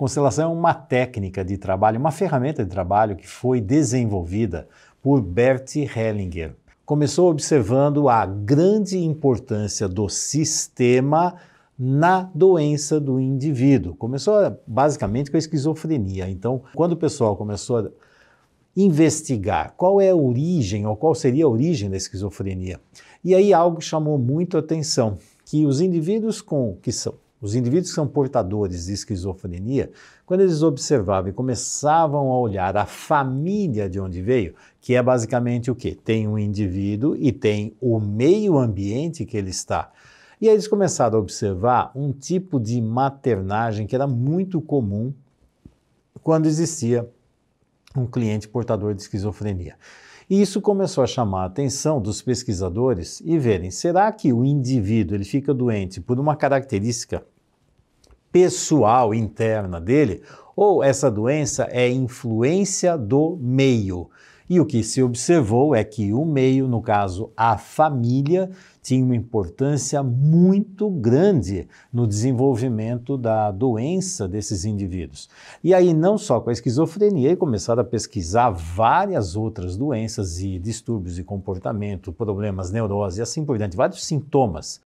Constelação é uma técnica de trabalho, uma ferramenta de trabalho que foi desenvolvida por Bert Hellinger. Começou observando a grande importância do sistema na doença do indivíduo. Começou basicamente com a esquizofrenia. Então, quando o pessoal começou a investigar qual é a origem ou qual seria a origem da esquizofrenia. E aí algo chamou muito atenção, que os indivíduos com que são os indivíduos que são portadores de esquizofrenia, quando eles observavam e começavam a olhar a família de onde veio, que é basicamente o quê? Tem um indivíduo e tem o meio ambiente que ele está. E aí eles começaram a observar um tipo de maternagem que era muito comum quando existia um cliente portador de esquizofrenia. E isso começou a chamar a atenção dos pesquisadores e verem, será que o indivíduo ele fica doente por uma característica pessoal interna dele, ou essa doença é influência do meio. E o que se observou é que o meio, no caso a família, tinha uma importância muito grande no desenvolvimento da doença desses indivíduos. E aí, não só com a esquizofrenia, começaram a pesquisar várias outras doenças e distúrbios de comportamento, problemas, neurose e assim por diante, vários sintomas.